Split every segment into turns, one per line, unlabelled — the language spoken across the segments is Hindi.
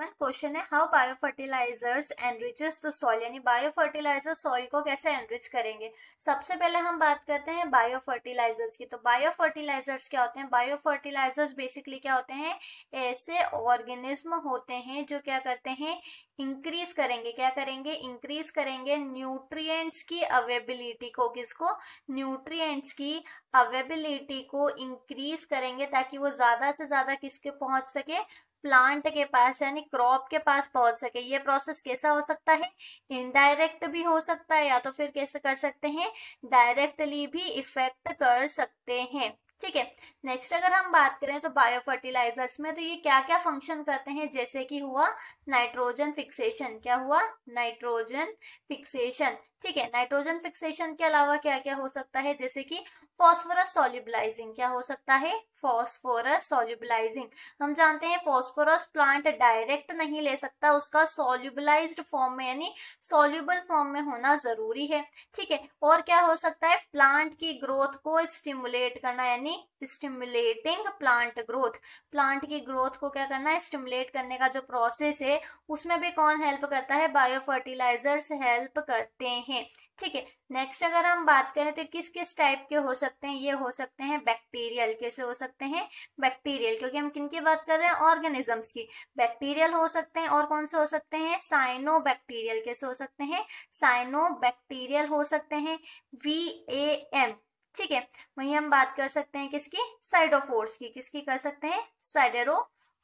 वन क्वेश्चन है how bio biofertilizers enriches the soil यानी बायो फर्टिलाइजर सॉइल को कैसे एनरिच करेंगे सबसे पहले हम बात करते हैं बायो फर्टिलाइजर्स की तो बायो फर्टिलाइजर्स क्या होते हैं बायो फर्टिलाइजर्स बेसिकली क्या होते हैं ऐसे ऑर्गेनिज्म होते हैं जो क्या करते हैं इंक्रीज करेंगे क्या करेंगे इंक्रीज करेंगे न्यूट्रिएंट्स की अवेबिलिटी को किसको न्यूट्रिएंट्स की अवेबिलिटी को इंक्रीज करेंगे ताकि वो ज्यादा से ज्यादा किसके पहुंच सके प्लांट के पास यानी क्रॉप के पास पहुंच सके ये प्रोसेस कैसा हो सकता है इनडायरेक्ट भी हो सकता है या तो फिर कैसे कर सकते हैं डायरेक्टली भी इफेक्ट कर सकते हैं ठीक है नेक्स्ट अगर हम बात करें तो बायो फर्टिलाइजर्स में तो ये क्या क्या फंक्शन करते हैं जैसे कि हुआ नाइट्रोजन फिक्सेशन क्या हुआ नाइट्रोजन फिक्सेशन ठीक है नाइट्रोजन फिक्सेशन के अलावा क्या क्या हो सकता है जैसे कि फॉस्फोरस सॉल्युबलाइजिंग क्या हो सकता है फॉस्फोरस सॉल्युबलाइजिंग हम जानते हैं फॉस्फोरस प्लांट डायरेक्ट नहीं ले सकता उसका सॉल्युबलाइज्ड फॉर्म में यानी सॉल्युबल फॉर्म में होना जरूरी है ठीक है और क्या हो सकता है प्लांट की ग्रोथ को स्टिमुलेट करना यानी यानी स्टिमुलेटिंग प्लांट ग्रोथ प्लांट की ग्रोथ को क्या करना है स्टिमुलेट करने का जो प्रोसेस है उसमें भी कौन हेल्प करता है बायो फर्टिलाइजर्स हेल्प करते हैं ठीक है नेक्स्ट अगर हम बात करें तो किस किस टाइप के हो सकते हैं ये हो सकते हैं बैक्टीरियल कैसे हो सकते हैं बैक्टीरियल क्योंकि हम किन की बात कर रहे हैं ऑर्गेनिजम्स की बैक्टीरियल हो सकते हैं और कौन से हो सकते हैं साइनो बैक्टीरियल कैसे हो सकते हैं साइनो बैक्टीरियल हो सकते हैं वी ए एम ठीक है वहीं हम बात कर सकते हैं किसकी साइडोफोर्स की किसकी कर सकते हैं साइडेरो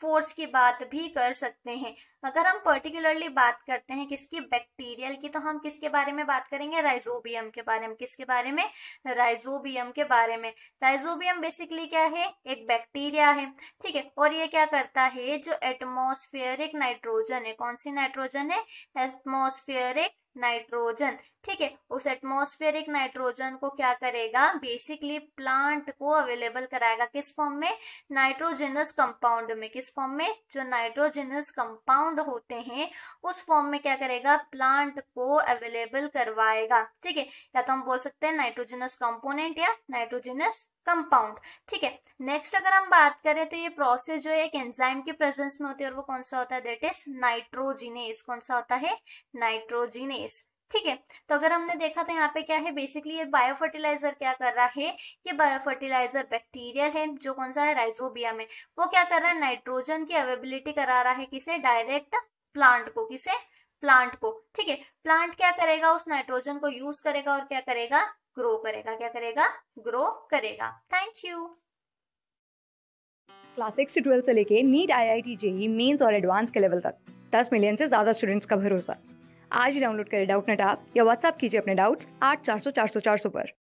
फोर्स की बात भी कर सकते हैं अगर हम पर्टिकुलरली बात करते हैं किसकी बैक्टीरियल की तो हम किसके बारे में बात करेंगे राइजोबियम के बारे में किसके बारे में राइजोबियम के बारे में राइजोबियम बेसिकली क्या है एक बैक्टीरिया है ठीक है और ये क्या करता है जो एटमोस्फेयरिक नाइट्रोजन है कौन सी नाइट्रोजन है एटमोस्फेयरिक नाइट्रोजन ठीक है उस एटमोस्फेरिक नाइट्रोजन को क्या करेगा बेसिकली प्लांट को अवेलेबल कराएगा किस फॉर्म में नाइट्रोजेनस कंपाउंड में किस फॉर्म में जो नाइट्रोजेनस कंपाउंड होते हैं उस फॉर्म में क्या करेगा प्लांट को अवेलेबल करवाएगा ठीक है या तो हम बोल सकते हैं नाइट्रोजेनस कंपोनेंट या नाइट्रोजेनस कंपाउंड ठीक है नेक्स्ट अगर हम बात करें तो ये प्रोसेस जो है एक एंजाइम के प्रेजेंस में होती है और वो कौन सा होता है दैट इज नाइट्रोजिनेस कौन सा होता है नाइट्रोजिनेस ठीक है तो अगर हमने देखा तो यहाँ पे क्या है बेसिकली ये बायोफर्टिलाइजर क्या कर रहा है ये बायोफर्टिलाइजर बैक्टीरियल है जो कौन सा है राइजोबिया में वो क्या कर रहा है नाइट्रोजन की अवेबिलिटी करा रहा है किसे डायरेक्ट प्लांट को किसे प्लांट को ठीक है प्लांट क्या करेगा उस नाइट्रोजन को यूज करेगा और क्या करेगा ग्रो करेगा क्या करेगा ग्रो करेगा थैंक यू
क्लास सिक्स से ट्वेल्थ से लेके NEET I I T JEE mains और एडवांस के लेवल तक दस मिलियन से ज्यादा स्टूडेंट्स का भरोसा आज ही डाउनलोड करें डाउट नेट आप या व्हाट्सअप कीजिए अपने डाउट्स आठ चार सौ चार सौ चार सौ पर